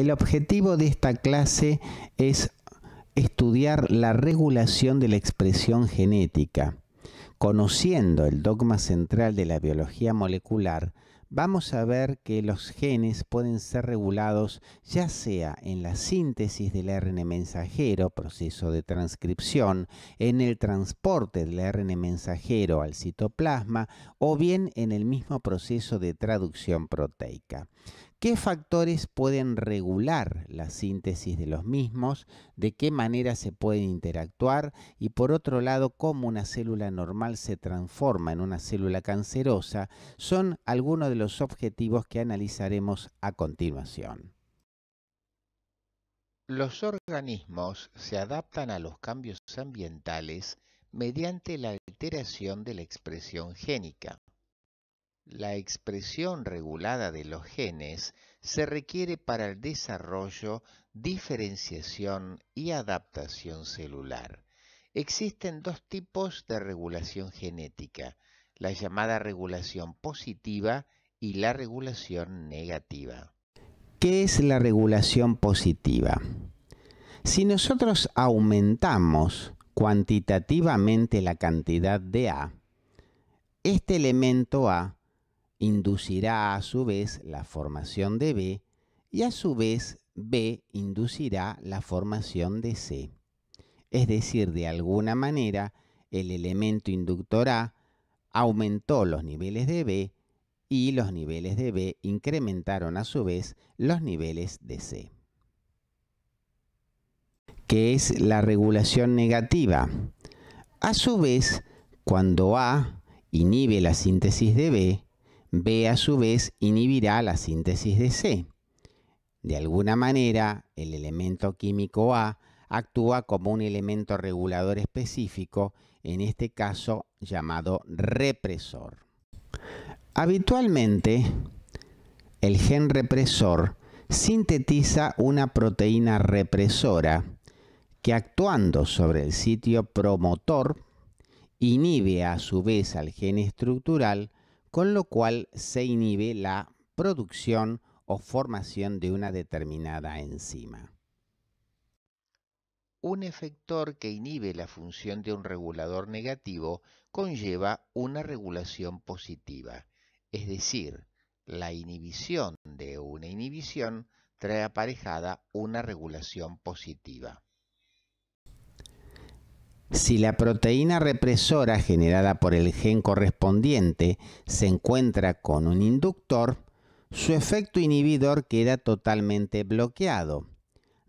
El objetivo de esta clase es estudiar la regulación de la expresión genética. Conociendo el dogma central de la biología molecular, vamos a ver que los genes pueden ser regulados ya sea en la síntesis del ARN mensajero, proceso de transcripción, en el transporte del ARN mensajero al citoplasma o bien en el mismo proceso de traducción proteica qué factores pueden regular la síntesis de los mismos, de qué manera se pueden interactuar y por otro lado cómo una célula normal se transforma en una célula cancerosa, son algunos de los objetivos que analizaremos a continuación. Los organismos se adaptan a los cambios ambientales mediante la alteración de la expresión génica la expresión regulada de los genes se requiere para el desarrollo, diferenciación y adaptación celular. Existen dos tipos de regulación genética, la llamada regulación positiva y la regulación negativa. ¿Qué es la regulación positiva? Si nosotros aumentamos cuantitativamente la cantidad de A, este elemento A inducirá a su vez la formación de B y a su vez B inducirá la formación de C. Es decir, de alguna manera, el elemento inductor A aumentó los niveles de B y los niveles de B incrementaron a su vez los niveles de C. ¿Qué es la regulación negativa? A su vez, cuando A inhibe la síntesis de B, B a su vez inhibirá la síntesis de C. De alguna manera, el elemento químico A actúa como un elemento regulador específico, en este caso llamado represor. Habitualmente, el gen represor sintetiza una proteína represora que actuando sobre el sitio promotor inhibe a su vez al gen estructural con lo cual se inhibe la producción o formación de una determinada enzima. Un efector que inhibe la función de un regulador negativo conlleva una regulación positiva, es decir, la inhibición de una inhibición trae aparejada una regulación positiva. Si la proteína represora generada por el gen correspondiente se encuentra con un inductor, su efecto inhibidor queda totalmente bloqueado,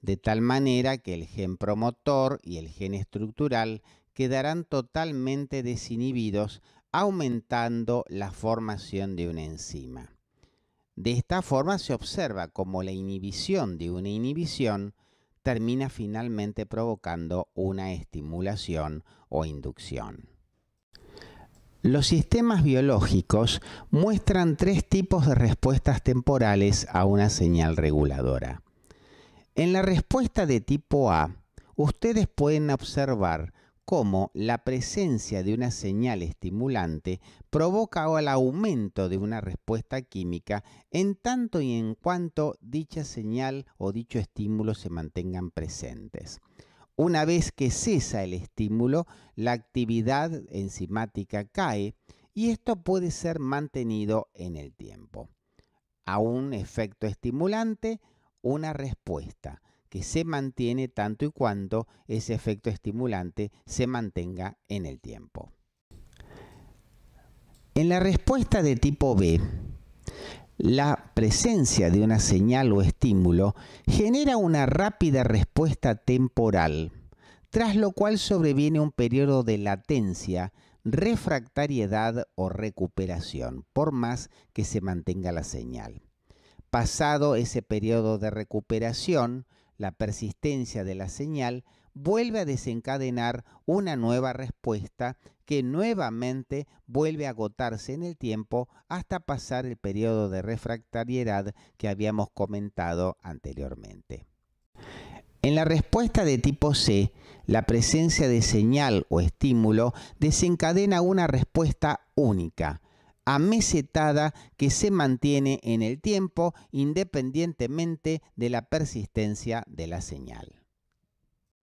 de tal manera que el gen promotor y el gen estructural quedarán totalmente desinhibidos, aumentando la formación de una enzima. De esta forma se observa como la inhibición de una inhibición termina finalmente provocando una estimulación o inducción. Los sistemas biológicos muestran tres tipos de respuestas temporales a una señal reguladora. En la respuesta de tipo A, ustedes pueden observar como la presencia de una señal estimulante provoca el aumento de una respuesta química en tanto y en cuanto dicha señal o dicho estímulo se mantengan presentes. Una vez que cesa el estímulo, la actividad enzimática cae y esto puede ser mantenido en el tiempo. A un efecto estimulante, una respuesta que se mantiene tanto y cuanto ese efecto estimulante se mantenga en el tiempo. En la respuesta de tipo B, la presencia de una señal o estímulo genera una rápida respuesta temporal, tras lo cual sobreviene un periodo de latencia, refractariedad o recuperación, por más que se mantenga la señal. Pasado ese periodo de recuperación, la persistencia de la señal vuelve a desencadenar una nueva respuesta que nuevamente vuelve a agotarse en el tiempo hasta pasar el periodo de refractariedad que habíamos comentado anteriormente. En la respuesta de tipo C, la presencia de señal o estímulo desencadena una respuesta única, amesetada que se mantiene en el tiempo independientemente de la persistencia de la señal.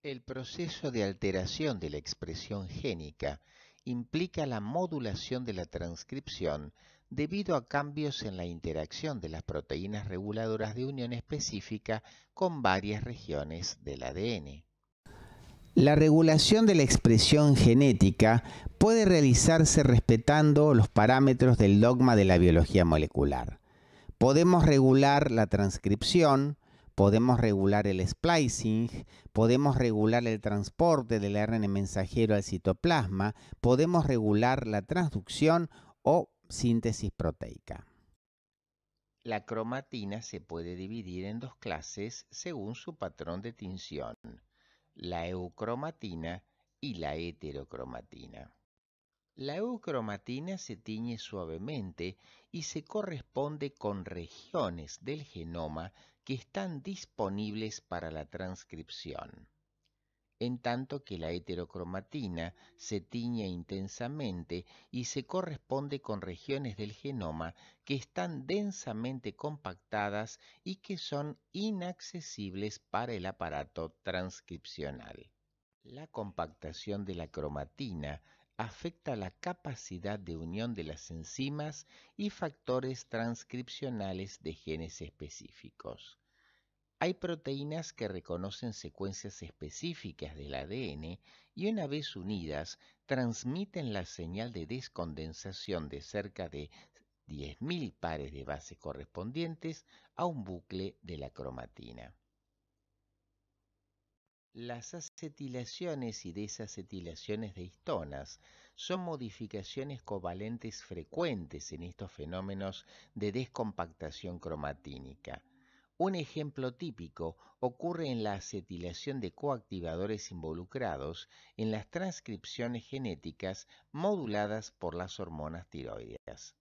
El proceso de alteración de la expresión génica implica la modulación de la transcripción debido a cambios en la interacción de las proteínas reguladoras de unión específica con varias regiones del ADN. La regulación de la expresión genética puede realizarse respetando los parámetros del dogma de la biología molecular. Podemos regular la transcripción, podemos regular el splicing, podemos regular el transporte del ARN mensajero al citoplasma, podemos regular la transducción o síntesis proteica. La cromatina se puede dividir en dos clases según su patrón de tinción la eucromatina y la heterocromatina. La eucromatina se tiñe suavemente y se corresponde con regiones del genoma que están disponibles para la transcripción en tanto que la heterocromatina se tiñe intensamente y se corresponde con regiones del genoma que están densamente compactadas y que son inaccesibles para el aparato transcripcional. La compactación de la cromatina afecta la capacidad de unión de las enzimas y factores transcripcionales de genes específicos. Hay proteínas que reconocen secuencias específicas del ADN y una vez unidas transmiten la señal de descondensación de cerca de 10.000 pares de bases correspondientes a un bucle de la cromatina. Las acetilaciones y desacetilaciones de histonas son modificaciones covalentes frecuentes en estos fenómenos de descompactación cromatínica un ejemplo típico ocurre en la acetilación de coactivadores involucrados en las transcripciones genéticas moduladas por las hormonas tiroides.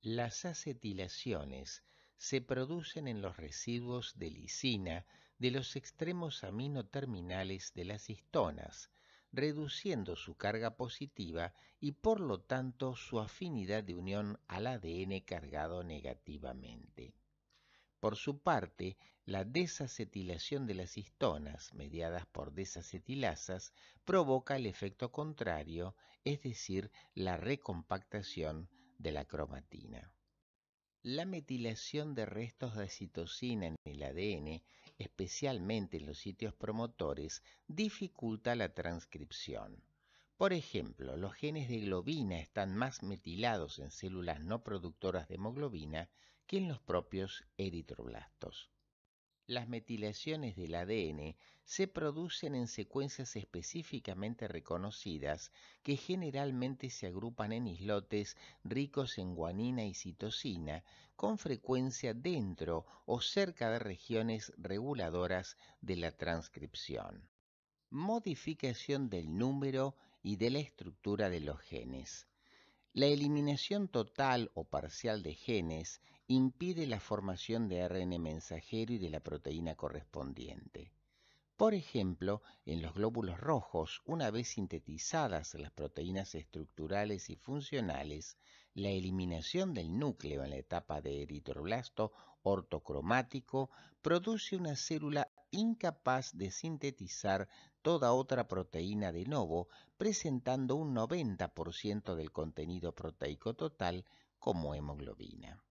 Las acetilaciones se producen en los residuos de lisina de los extremos aminoterminales de las histonas, reduciendo su carga positiva y por lo tanto su afinidad de unión al ADN cargado negativamente. Por su parte, la desacetilación de las histonas, mediadas por desacetilasas, provoca el efecto contrario, es decir, la recompactación de la cromatina. La metilación de restos de citosina en el ADN, especialmente en los sitios promotores, dificulta la transcripción. Por ejemplo, los genes de globina están más metilados en células no productoras de hemoglobina en los propios eritroblastos. Las metilaciones del ADN se producen en secuencias específicamente reconocidas que generalmente se agrupan en islotes ricos en guanina y citosina, con frecuencia dentro o cerca de regiones reguladoras de la transcripción. Modificación del número y de la estructura de los genes. La eliminación total o parcial de genes impide la formación de ARN mensajero y de la proteína correspondiente. Por ejemplo, en los glóbulos rojos, una vez sintetizadas las proteínas estructurales y funcionales, la eliminación del núcleo en la etapa de eritroblasto ortocromático produce una célula incapaz de sintetizar toda otra proteína de novo, presentando un 90% del contenido proteico total como hemoglobina.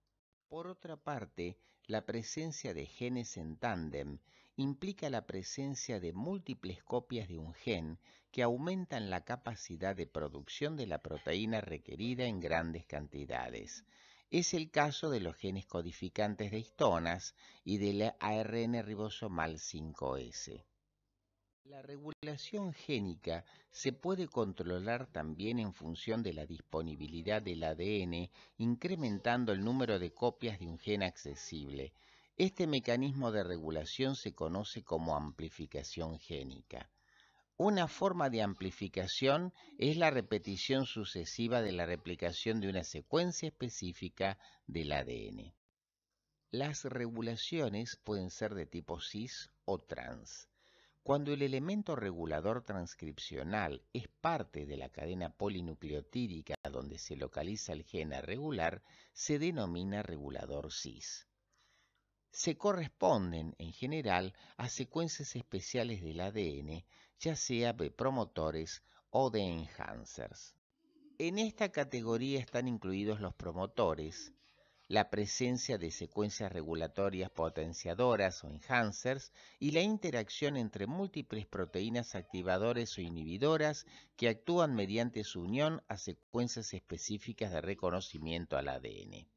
Por otra parte, la presencia de genes en tándem implica la presencia de múltiples copias de un gen que aumentan la capacidad de producción de la proteína requerida en grandes cantidades. Es el caso de los genes codificantes de histonas y del ARN ribosomal 5S. La regulación génica se puede controlar también en función de la disponibilidad del ADN, incrementando el número de copias de un gen accesible. Este mecanismo de regulación se conoce como amplificación génica. Una forma de amplificación es la repetición sucesiva de la replicación de una secuencia específica del ADN. Las regulaciones pueden ser de tipo cis o trans. Cuando el elemento regulador transcripcional es parte de la cadena polinucleotídica donde se localiza el gen a regular, se denomina regulador cis. Se corresponden, en general, a secuencias especiales del ADN, ya sea de promotores o de enhancers. En esta categoría están incluidos los promotores, la presencia de secuencias regulatorias potenciadoras o enhancers y la interacción entre múltiples proteínas activadoras o inhibidoras que actúan mediante su unión a secuencias específicas de reconocimiento al ADN.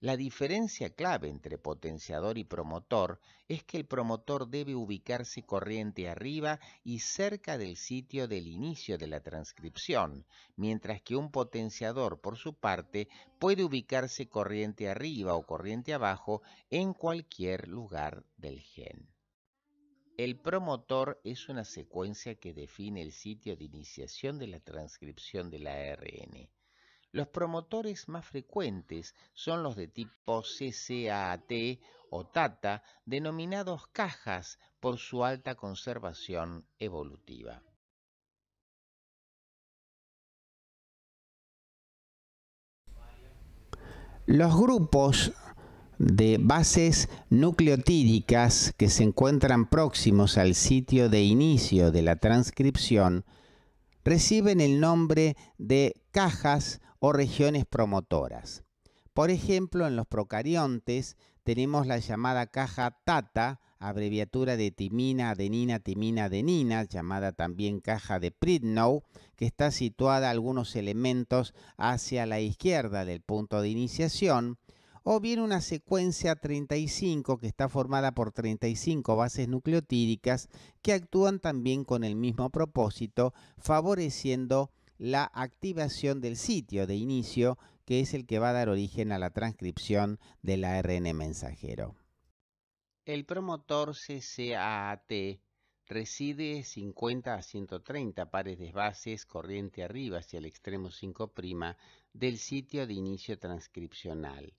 La diferencia clave entre potenciador y promotor es que el promotor debe ubicarse corriente arriba y cerca del sitio del inicio de la transcripción, mientras que un potenciador, por su parte, puede ubicarse corriente arriba o corriente abajo en cualquier lugar del gen. El promotor es una secuencia que define el sitio de iniciación de la transcripción del ARN. Los promotores más frecuentes son los de tipo CCAT o TATA, denominados cajas por su alta conservación evolutiva. Los grupos de bases nucleotídicas que se encuentran próximos al sitio de inicio de la transcripción reciben el nombre de cajas o regiones promotoras. Por ejemplo, en los procariontes tenemos la llamada caja Tata, abreviatura de timina, adenina, timina, adenina, llamada también caja de Pridnow, que está situada algunos elementos hacia la izquierda del punto de iniciación, o bien una secuencia 35 que está formada por 35 bases nucleotídicas que actúan también con el mismo propósito, favoreciendo la activación del sitio de inicio, que es el que va a dar origen a la transcripción del ARN mensajero. El promotor CCAAT reside 50 a 130 pares de bases corriente arriba hacia el extremo 5' del sitio de inicio transcripcional.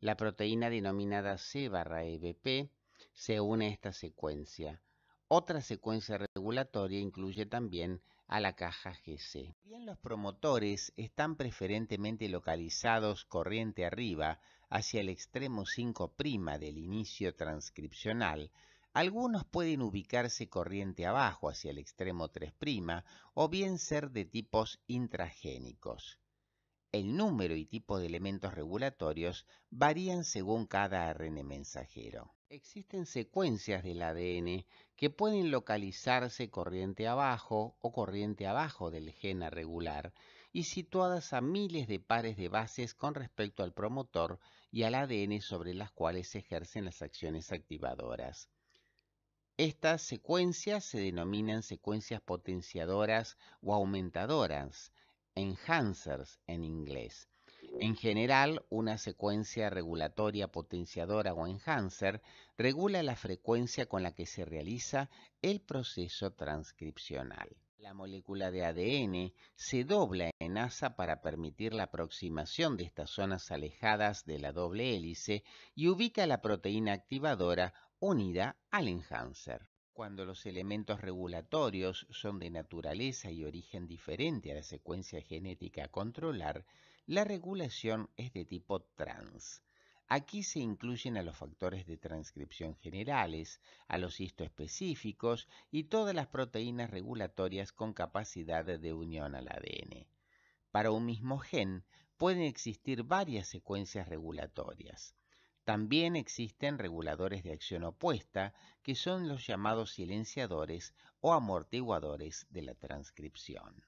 La proteína denominada C barra EBP se une a esta secuencia. Otra secuencia regulatoria incluye también a la caja GC. Bien, los promotores están preferentemente localizados corriente arriba hacia el extremo 5' del inicio transcripcional, algunos pueden ubicarse corriente abajo hacia el extremo 3' o bien ser de tipos intragénicos. El número y tipo de elementos regulatorios varían según cada ARN mensajero. Existen secuencias del ADN que pueden localizarse corriente abajo o corriente abajo del gen regular y situadas a miles de pares de bases con respecto al promotor y al ADN sobre las cuales se ejercen las acciones activadoras. Estas secuencias se denominan secuencias potenciadoras o aumentadoras enhancers en inglés. En general, una secuencia regulatoria potenciadora o enhancer regula la frecuencia con la que se realiza el proceso transcripcional. La molécula de ADN se dobla en asa para permitir la aproximación de estas zonas alejadas de la doble hélice y ubica la proteína activadora unida al enhancer cuando los elementos regulatorios son de naturaleza y origen diferente a la secuencia genética a controlar, la regulación es de tipo trans. Aquí se incluyen a los factores de transcripción generales, a los específicos y todas las proteínas regulatorias con capacidad de unión al ADN. Para un mismo gen pueden existir varias secuencias regulatorias. También existen reguladores de acción opuesta, que son los llamados silenciadores o amortiguadores de la transcripción.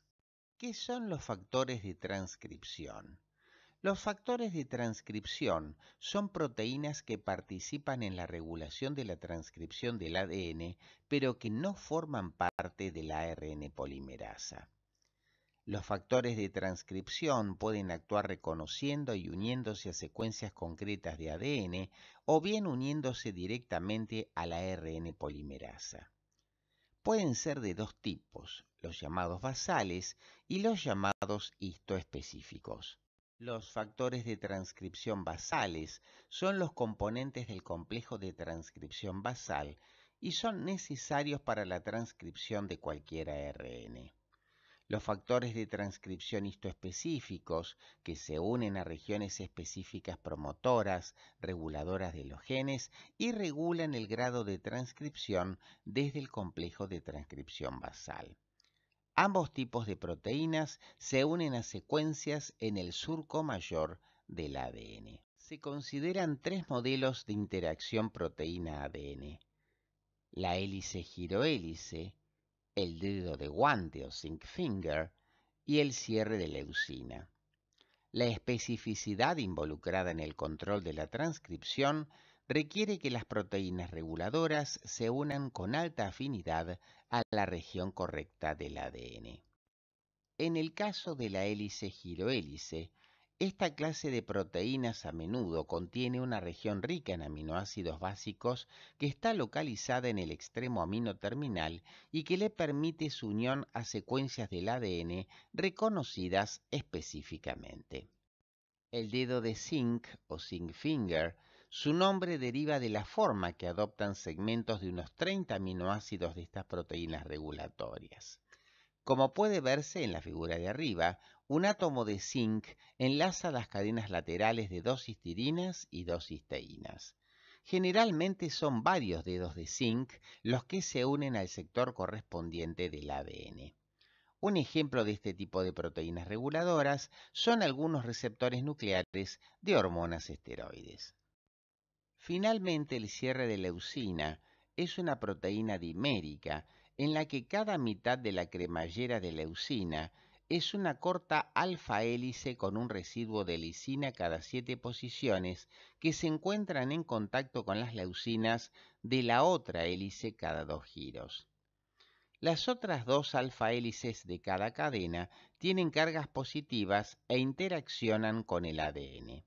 ¿Qué son los factores de transcripción? Los factores de transcripción son proteínas que participan en la regulación de la transcripción del ADN, pero que no forman parte de la ARN polimerasa. Los factores de transcripción pueden actuar reconociendo y uniéndose a secuencias concretas de ADN o bien uniéndose directamente a la RN polimerasa. Pueden ser de dos tipos, los llamados basales y los llamados histoespecíficos. Los factores de transcripción basales son los componentes del complejo de transcripción basal y son necesarios para la transcripción de cualquier ARN. Los factores de transcripción histoespecíficos que se unen a regiones específicas promotoras, reguladoras de los genes y regulan el grado de transcripción desde el complejo de transcripción basal. Ambos tipos de proteínas se unen a secuencias en el surco mayor del ADN. Se consideran tres modelos de interacción proteína-ADN. La hélice-girohélice, el dedo de guante o zinc finger y el cierre de leucina. La especificidad involucrada en el control de la transcripción requiere que las proteínas reguladoras se unan con alta afinidad a la región correcta del ADN. En el caso de la hélice girohélice, esta clase de proteínas a menudo contiene una región rica en aminoácidos básicos que está localizada en el extremo amino terminal y que le permite su unión a secuencias del ADN reconocidas específicamente. El dedo de zinc o zinc finger, su nombre deriva de la forma que adoptan segmentos de unos 30 aminoácidos de estas proteínas regulatorias. Como puede verse en la figura de arriba, un átomo de zinc enlaza las cadenas laterales de dos histidinas y dos histeínas. Generalmente son varios dedos de zinc los que se unen al sector correspondiente del ADN. Un ejemplo de este tipo de proteínas reguladoras son algunos receptores nucleares de hormonas esteroides. Finalmente, el cierre de leucina es una proteína dimérica en la que cada mitad de la cremallera de leucina es una corta alfa hélice con un residuo de lisina cada siete posiciones que se encuentran en contacto con las leucinas de la otra hélice cada dos giros. Las otras dos alfa hélices de cada cadena tienen cargas positivas e interaccionan con el ADN.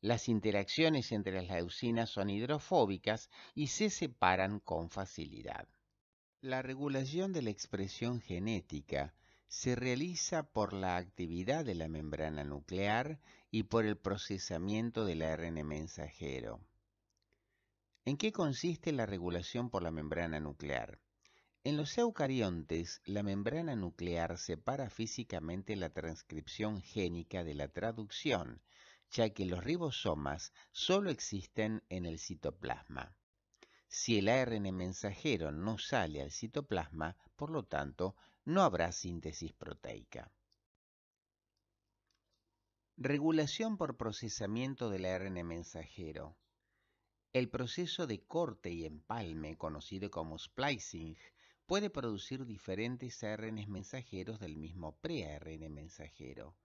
Las interacciones entre las leucinas son hidrofóbicas y se separan con facilidad. La regulación de la expresión genética se realiza por la actividad de la membrana nuclear y por el procesamiento del ARN mensajero. ¿En qué consiste la regulación por la membrana nuclear? En los eucariontes, la membrana nuclear separa físicamente la transcripción génica de la traducción, ya que los ribosomas solo existen en el citoplasma. Si el ARN mensajero no sale al citoplasma, por lo tanto, no habrá síntesis proteica. Regulación por procesamiento del ARN mensajero. El proceso de corte y empalme, conocido como splicing, puede producir diferentes ARN mensajeros del mismo pre-ARN mensajero.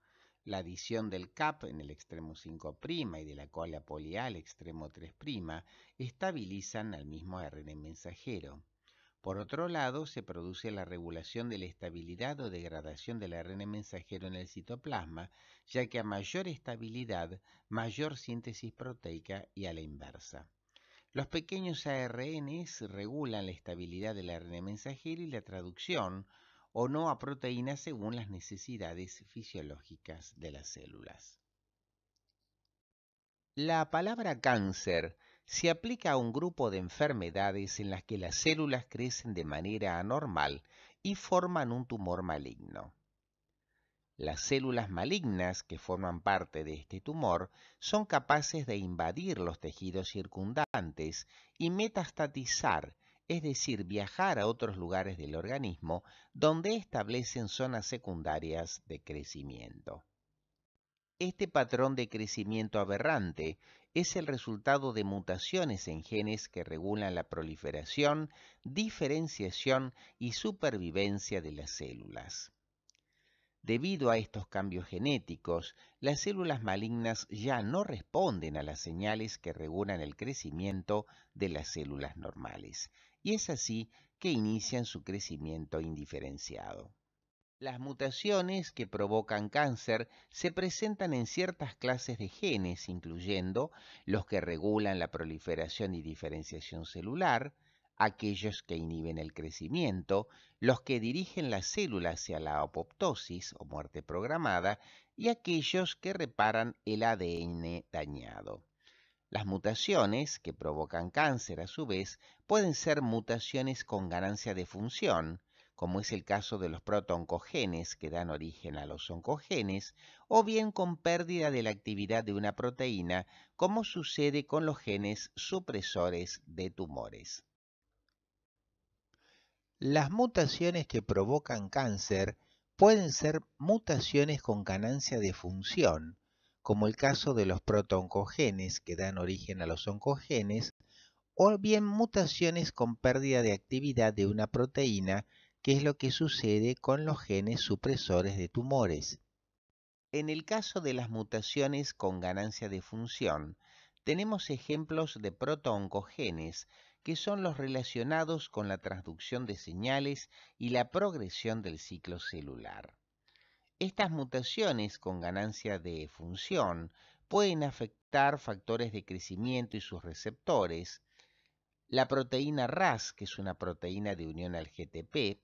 La adición del CAP en el extremo 5' y de la cola polial extremo 3' estabilizan al mismo ARN mensajero. Por otro lado, se produce la regulación de la estabilidad o degradación del ARN mensajero en el citoplasma, ya que a mayor estabilidad, mayor síntesis proteica y a la inversa. Los pequeños ARNs regulan la estabilidad del ARN mensajero y la traducción o no a proteínas según las necesidades fisiológicas de las células. La palabra cáncer se aplica a un grupo de enfermedades en las que las células crecen de manera anormal y forman un tumor maligno. Las células malignas que forman parte de este tumor son capaces de invadir los tejidos circundantes y metastatizar, es decir, viajar a otros lugares del organismo donde establecen zonas secundarias de crecimiento. Este patrón de crecimiento aberrante es el resultado de mutaciones en genes que regulan la proliferación, diferenciación y supervivencia de las células. Debido a estos cambios genéticos, las células malignas ya no responden a las señales que regulan el crecimiento de las células normales, y es así que inician su crecimiento indiferenciado. Las mutaciones que provocan cáncer se presentan en ciertas clases de genes, incluyendo los que regulan la proliferación y diferenciación celular, aquellos que inhiben el crecimiento, los que dirigen la célula hacia la apoptosis o muerte programada y aquellos que reparan el ADN dañado. Las mutaciones que provocan cáncer a su vez pueden ser mutaciones con ganancia de función, como es el caso de los protooncogenes que dan origen a los oncogenes, o bien con pérdida de la actividad de una proteína, como sucede con los genes supresores de tumores. Las mutaciones que provocan cáncer pueden ser mutaciones con ganancia de función, como el caso de los protooncogenes que dan origen a los oncogenes, o bien mutaciones con pérdida de actividad de una proteína qué es lo que sucede con los genes supresores de tumores. En el caso de las mutaciones con ganancia de función, tenemos ejemplos de protooncogenes, que son los relacionados con la transducción de señales y la progresión del ciclo celular. Estas mutaciones con ganancia de función pueden afectar factores de crecimiento y sus receptores, la proteína RAS, que es una proteína de unión al GTP,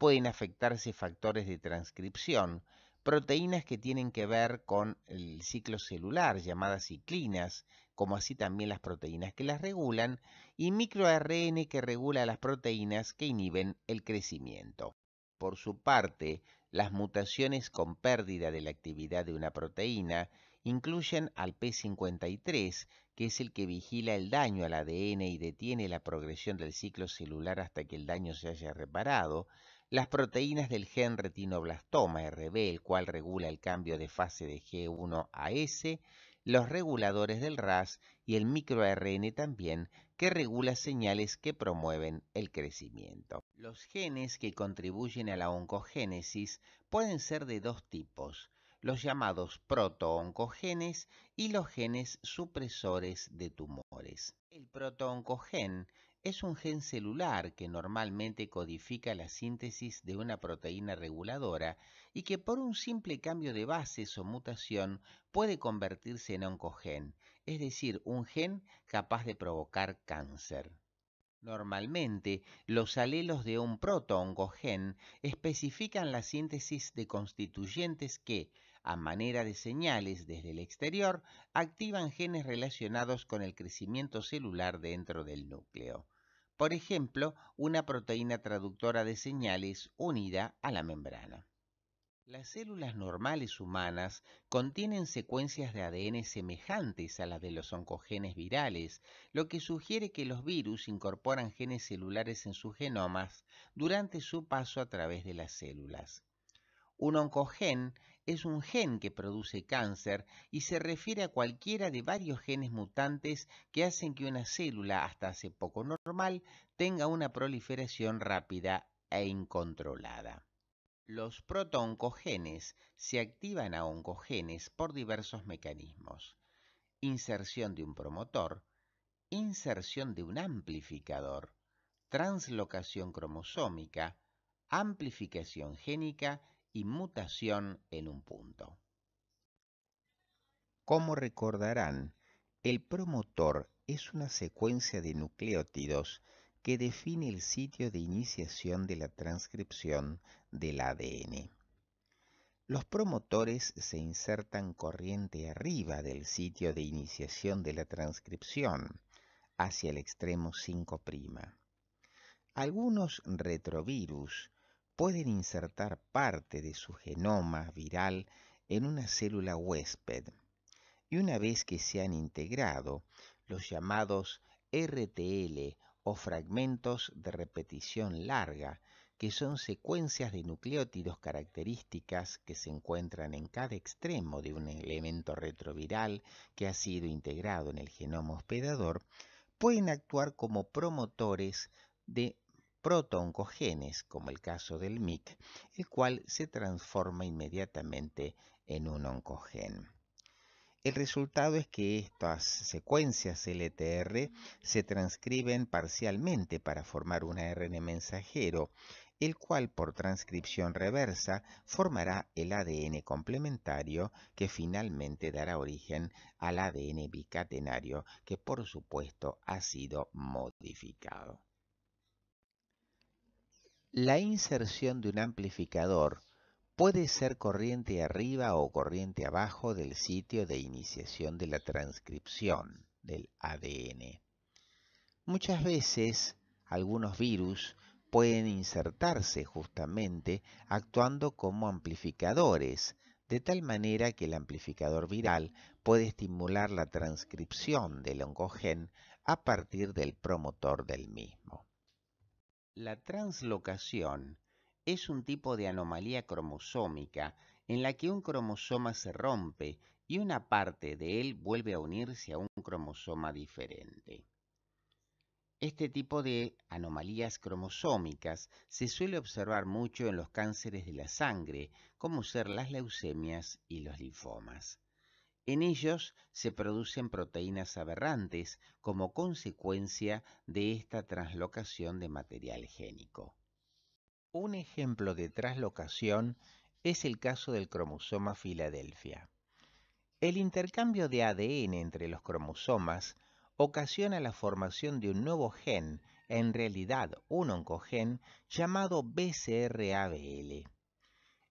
pueden afectarse factores de transcripción, proteínas que tienen que ver con el ciclo celular, llamadas ciclinas, como así también las proteínas que las regulan, y microARN que regula las proteínas que inhiben el crecimiento. Por su parte, las mutaciones con pérdida de la actividad de una proteína incluyen al P53, que es el que vigila el daño al ADN y detiene la progresión del ciclo celular hasta que el daño se haya reparado, las proteínas del gen retinoblastoma RB, el cual regula el cambio de fase de G1 a S, los reguladores del RAS y el microARN también, que regula señales que promueven el crecimiento. Los genes que contribuyen a la oncogénesis pueden ser de dos tipos, los llamados protooncogenes y los genes supresores de tumores. El protooncogen es un gen celular que normalmente codifica la síntesis de una proteína reguladora y que por un simple cambio de bases o mutación puede convertirse en oncogen, es decir, un gen capaz de provocar cáncer. Normalmente, los alelos de un proto-oncogen especifican la síntesis de constituyentes que, a manera de señales desde el exterior, activan genes relacionados con el crecimiento celular dentro del núcleo. Por ejemplo, una proteína traductora de señales unida a la membrana. Las células normales humanas contienen secuencias de ADN semejantes a las de los oncogenes virales, lo que sugiere que los virus incorporan genes celulares en sus genomas durante su paso a través de las células. Un oncogen es un gen que produce cáncer y se refiere a cualquiera de varios genes mutantes que hacen que una célula hasta hace poco normal tenga una proliferación rápida e incontrolada. Los protooncogenes se activan a oncogenes por diversos mecanismos. Inserción de un promotor, inserción de un amplificador, translocación cromosómica, amplificación génica y mutación en un punto. Como recordarán, el promotor es una secuencia de nucleótidos que define el sitio de iniciación de la transcripción del ADN. Los promotores se insertan corriente arriba del sitio de iniciación de la transcripción, hacia el extremo 5'. Algunos retrovirus pueden insertar parte de su genoma viral en una célula huésped. Y una vez que se han integrado, los llamados RTL o fragmentos de repetición larga, que son secuencias de nucleótidos características que se encuentran en cada extremo de un elemento retroviral que ha sido integrado en el genoma hospedador, pueden actuar como promotores de protooncogenes, como el caso del MIC, el cual se transforma inmediatamente en un oncogen. El resultado es que estas secuencias LTR se transcriben parcialmente para formar un ARN mensajero, el cual por transcripción reversa formará el ADN complementario que finalmente dará origen al ADN bicatenario que por supuesto ha sido modificado. La inserción de un amplificador puede ser corriente arriba o corriente abajo del sitio de iniciación de la transcripción del ADN. Muchas veces algunos virus pueden insertarse justamente actuando como amplificadores, de tal manera que el amplificador viral puede estimular la transcripción del oncogen a partir del promotor del mismo. La translocación es un tipo de anomalía cromosómica en la que un cromosoma se rompe y una parte de él vuelve a unirse a un cromosoma diferente. Este tipo de anomalías cromosómicas se suele observar mucho en los cánceres de la sangre, como ser las leucemias y los linfomas. En ellos se producen proteínas aberrantes como consecuencia de esta translocación de material génico. Un ejemplo de translocación es el caso del cromosoma Filadelfia. El intercambio de ADN entre los cromosomas ocasiona la formación de un nuevo gen, en realidad un oncogen, llamado BCRABL.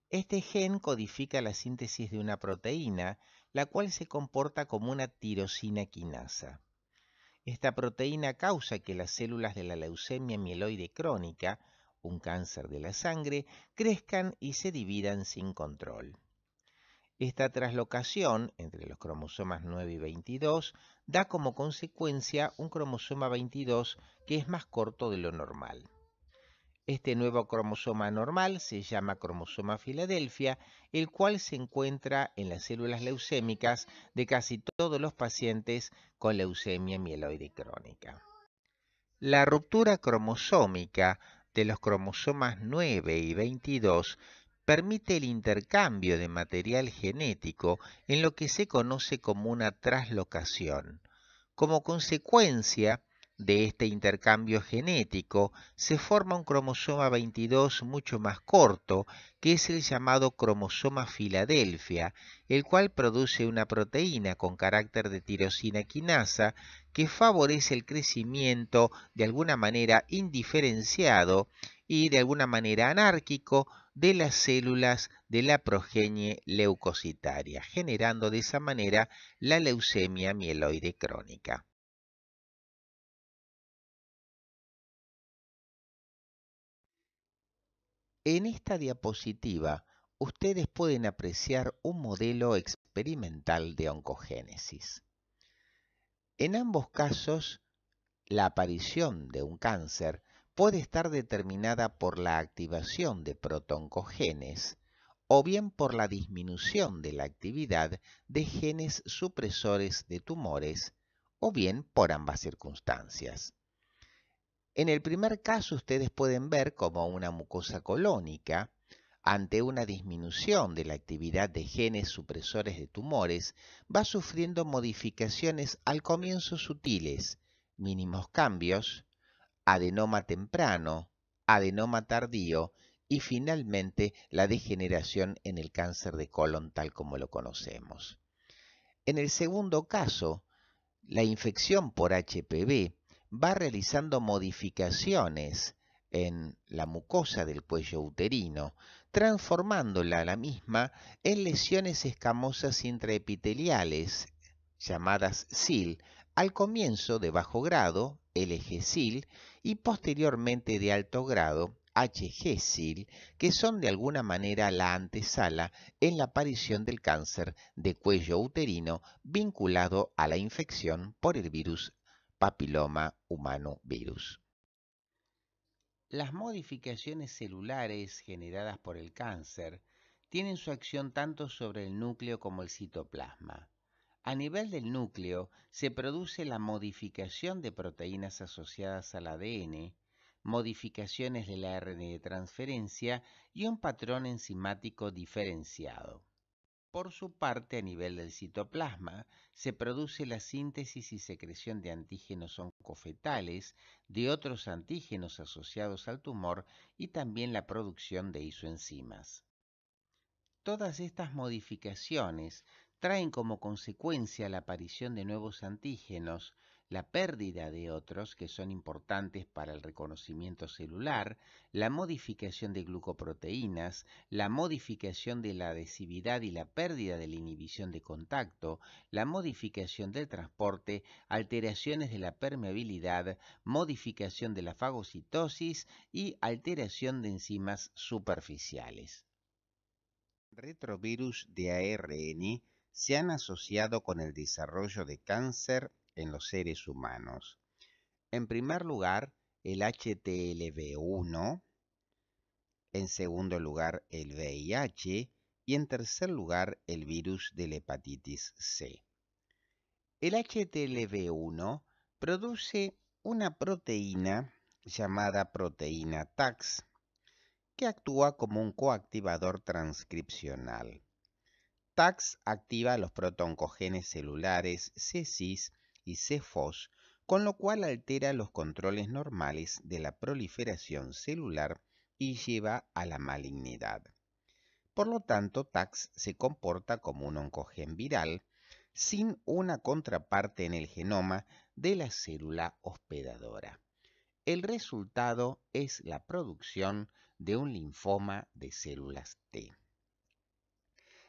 Este gen codifica la síntesis de una proteína la cual se comporta como una tirosina quinasa. Esta proteína causa que las células de la leucemia mieloide crónica, un cáncer de la sangre, crezcan y se dividan sin control. Esta traslocación entre los cromosomas 9 y 22 da como consecuencia un cromosoma 22 que es más corto de lo normal. Este nuevo cromosoma normal se llama cromosoma Filadelfia, el cual se encuentra en las células leucémicas de casi todos los pacientes con leucemia mieloide crónica. La ruptura cromosómica de los cromosomas 9 y 22 permite el intercambio de material genético en lo que se conoce como una traslocación. Como consecuencia, de este intercambio genético se forma un cromosoma 22 mucho más corto, que es el llamado cromosoma Filadelfia, el cual produce una proteína con carácter de tirosina quinasa que favorece el crecimiento de alguna manera indiferenciado y de alguna manera anárquico de las células de la progenie leucocitaria, generando de esa manera la leucemia mieloide crónica. En esta diapositiva ustedes pueden apreciar un modelo experimental de oncogénesis. En ambos casos, la aparición de un cáncer puede estar determinada por la activación de protooncogenes, o bien por la disminución de la actividad de genes supresores de tumores o bien por ambas circunstancias. En el primer caso ustedes pueden ver como una mucosa colónica, ante una disminución de la actividad de genes supresores de tumores, va sufriendo modificaciones al comienzo sutiles, mínimos cambios, adenoma temprano, adenoma tardío y finalmente la degeneración en el cáncer de colon tal como lo conocemos. En el segundo caso, la infección por HPV va realizando modificaciones en la mucosa del cuello uterino, transformándola a la misma en lesiones escamosas intraepiteliales, llamadas SIL, al comienzo de bajo grado, LG-SIL, y posteriormente de alto grado, HG-SIL, que son de alguna manera la antesala en la aparición del cáncer de cuello uterino vinculado a la infección por el virus papiloma humano virus. Las modificaciones celulares generadas por el cáncer tienen su acción tanto sobre el núcleo como el citoplasma. A nivel del núcleo se produce la modificación de proteínas asociadas al ADN, modificaciones de la RNA de transferencia y un patrón enzimático diferenciado. Por su parte, a nivel del citoplasma, se produce la síntesis y secreción de antígenos oncofetales, de otros antígenos asociados al tumor y también la producción de isoenzimas. Todas estas modificaciones traen como consecuencia la aparición de nuevos antígenos, la pérdida de otros que son importantes para el reconocimiento celular, la modificación de glucoproteínas, la modificación de la adhesividad y la pérdida de la inhibición de contacto, la modificación del transporte, alteraciones de la permeabilidad, modificación de la fagocitosis y alteración de enzimas superficiales. Retrovirus de ARN se han asociado con el desarrollo de cáncer en los seres humanos. En primer lugar, el HTLV1, en segundo lugar, el VIH y en tercer lugar, el virus de la hepatitis C. El HTLV1 produce una proteína llamada proteína TAX, que actúa como un coactivador transcripcional. TAX activa los protoncogenes celulares CCIS y con lo cual altera los controles normales de la proliferación celular y lleva a la malignidad. Por lo tanto, TAX se comporta como un oncogen viral, sin una contraparte en el genoma de la célula hospedadora. El resultado es la producción de un linfoma de células T.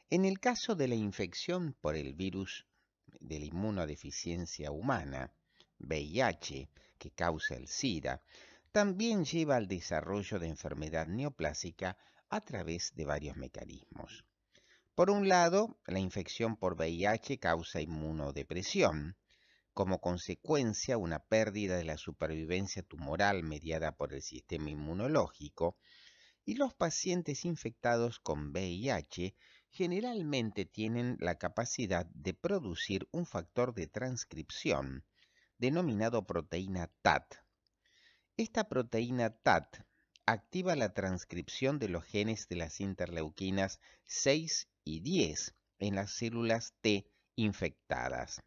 En el caso de la infección por el virus de la inmunodeficiencia humana, VIH, que causa el SIDA, también lleva al desarrollo de enfermedad neoplásica a través de varios mecanismos. Por un lado, la infección por VIH causa inmunodepresión, como consecuencia una pérdida de la supervivencia tumoral mediada por el sistema inmunológico, y los pacientes infectados con VIH generalmente tienen la capacidad de producir un factor de transcripción denominado proteína TAT. Esta proteína TAT activa la transcripción de los genes de las interleuquinas 6 y 10 en las células T infectadas.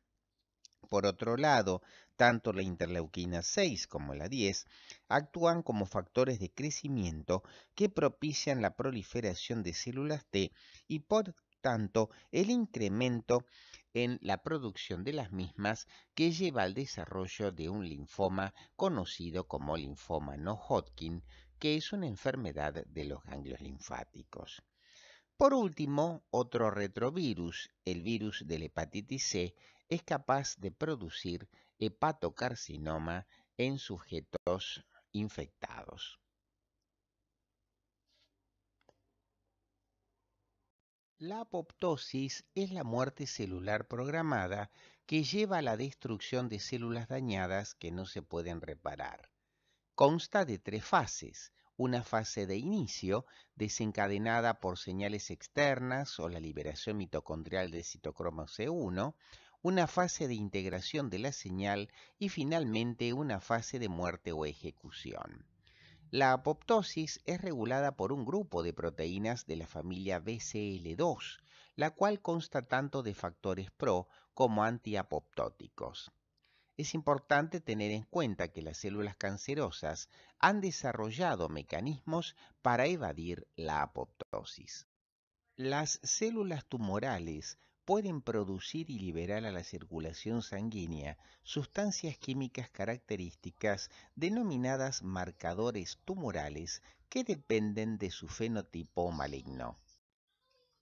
Por otro lado, tanto la interleuquina 6 como la 10 actúan como factores de crecimiento que propician la proliferación de células T y por tanto el incremento en la producción de las mismas que lleva al desarrollo de un linfoma conocido como linfoma no Hodgkin, que es una enfermedad de los ganglios linfáticos. Por último, otro retrovirus, el virus de la hepatitis C, es capaz de producir hepatocarcinoma en sujetos infectados. La apoptosis es la muerte celular programada que lleva a la destrucción de células dañadas que no se pueden reparar. Consta de tres fases, una fase de inicio desencadenada por señales externas o la liberación mitocondrial de citocromo C1, una fase de integración de la señal y finalmente una fase de muerte o ejecución. La apoptosis es regulada por un grupo de proteínas de la familia BCL2, la cual consta tanto de factores pro como antiapoptóticos. Es importante tener en cuenta que las células cancerosas han desarrollado mecanismos para evadir la apoptosis. Las células tumorales pueden producir y liberar a la circulación sanguínea sustancias químicas características denominadas marcadores tumorales que dependen de su fenotipo maligno.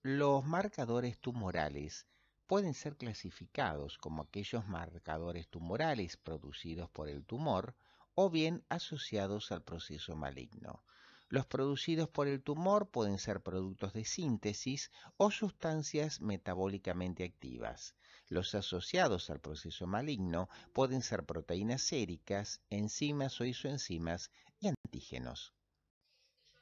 Los marcadores tumorales pueden ser clasificados como aquellos marcadores tumorales producidos por el tumor o bien asociados al proceso maligno. Los producidos por el tumor pueden ser productos de síntesis o sustancias metabólicamente activas. Los asociados al proceso maligno pueden ser proteínas séricas, enzimas o isoenzimas y antígenos.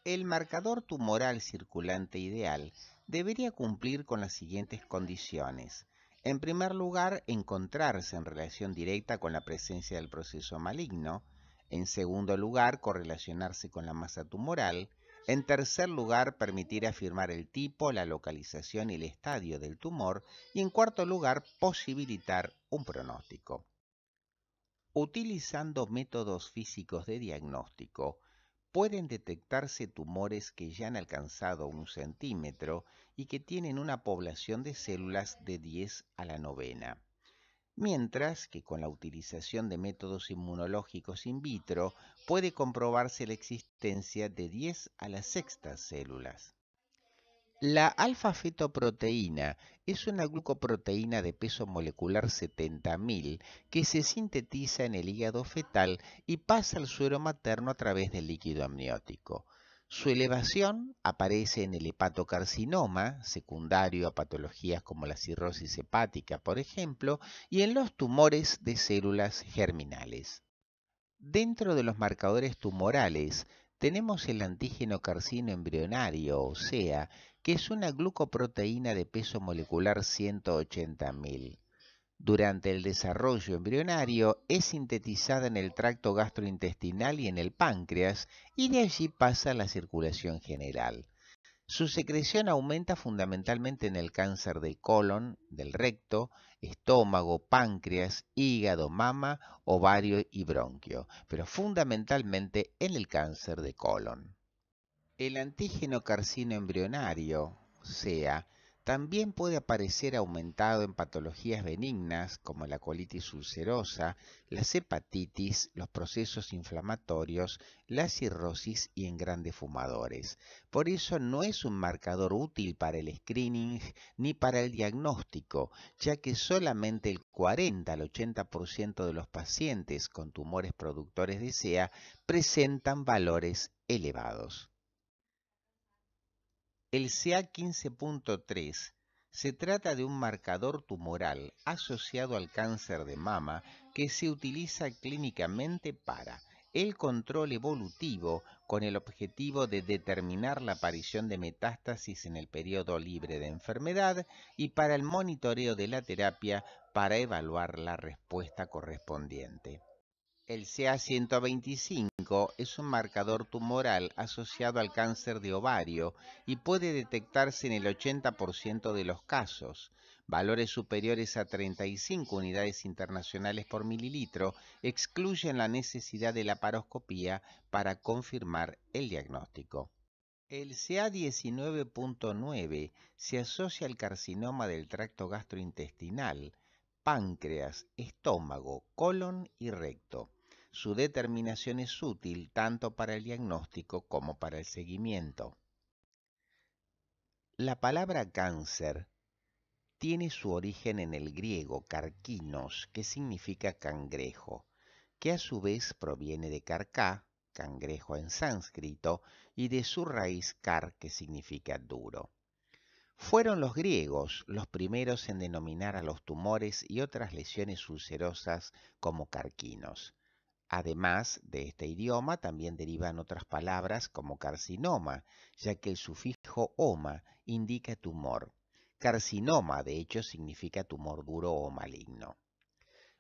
El marcador tumoral circulante ideal debería cumplir con las siguientes condiciones. En primer lugar, encontrarse en relación directa con la presencia del proceso maligno. En segundo lugar, correlacionarse con la masa tumoral. En tercer lugar, permitir afirmar el tipo, la localización y el estadio del tumor. Y en cuarto lugar, posibilitar un pronóstico. Utilizando métodos físicos de diagnóstico, pueden detectarse tumores que ya han alcanzado un centímetro y que tienen una población de células de 10 a la novena mientras que con la utilización de métodos inmunológicos in vitro puede comprobarse la existencia de 10 a las sextas células. La alfa-fetoproteína es una glucoproteína de peso molecular 70.000 que se sintetiza en el hígado fetal y pasa al suero materno a través del líquido amniótico. Su elevación aparece en el hepatocarcinoma, secundario a patologías como la cirrosis hepática, por ejemplo, y en los tumores de células germinales. Dentro de los marcadores tumorales tenemos el antígeno carcino embrionario, o sea, que es una glucoproteína de peso molecular 180.000. Durante el desarrollo embrionario es sintetizada en el tracto gastrointestinal y en el páncreas y de allí pasa a la circulación general. Su secreción aumenta fundamentalmente en el cáncer de colon, del recto, estómago, páncreas, hígado, mama, ovario y bronquio, pero fundamentalmente en el cáncer de colon. El antígeno carcino embrionario, sea también puede aparecer aumentado en patologías benignas como la colitis ulcerosa, la hepatitis, los procesos inflamatorios, la cirrosis y en grandes fumadores. Por eso no es un marcador útil para el screening ni para el diagnóstico, ya que solamente el 40 al 80% de los pacientes con tumores productores de SEA presentan valores elevados. El CA 15.3 se trata de un marcador tumoral asociado al cáncer de mama que se utiliza clínicamente para el control evolutivo con el objetivo de determinar la aparición de metástasis en el periodo libre de enfermedad y para el monitoreo de la terapia para evaluar la respuesta correspondiente. El CA125 es un marcador tumoral asociado al cáncer de ovario y puede detectarse en el 80% de los casos. Valores superiores a 35 unidades internacionales por mililitro excluyen la necesidad de la paroscopía para confirmar el diagnóstico. El CA19.9 se asocia al carcinoma del tracto gastrointestinal, páncreas, estómago, colon y recto. Su determinación es útil tanto para el diagnóstico como para el seguimiento. La palabra cáncer tiene su origen en el griego carquinos, que significa cangrejo, que a su vez proviene de carca cangrejo en sánscrito, y de su raíz car, que significa duro. Fueron los griegos los primeros en denominar a los tumores y otras lesiones ulcerosas como carquinos. Además de este idioma, también derivan otras palabras como carcinoma, ya que el sufijo oma indica tumor. Carcinoma, de hecho, significa tumor duro o maligno.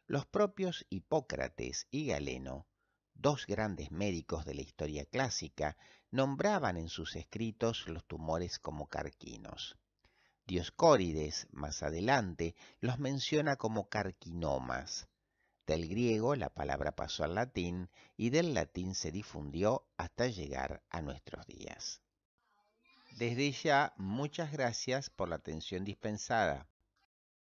Los propios Hipócrates y Galeno, dos grandes médicos de la historia clásica, nombraban en sus escritos los tumores como carquinos. Dioscórides, más adelante, los menciona como carquinomas, del griego la palabra pasó al latín y del latín se difundió hasta llegar a nuestros días. Desde ya, muchas gracias por la atención dispensada.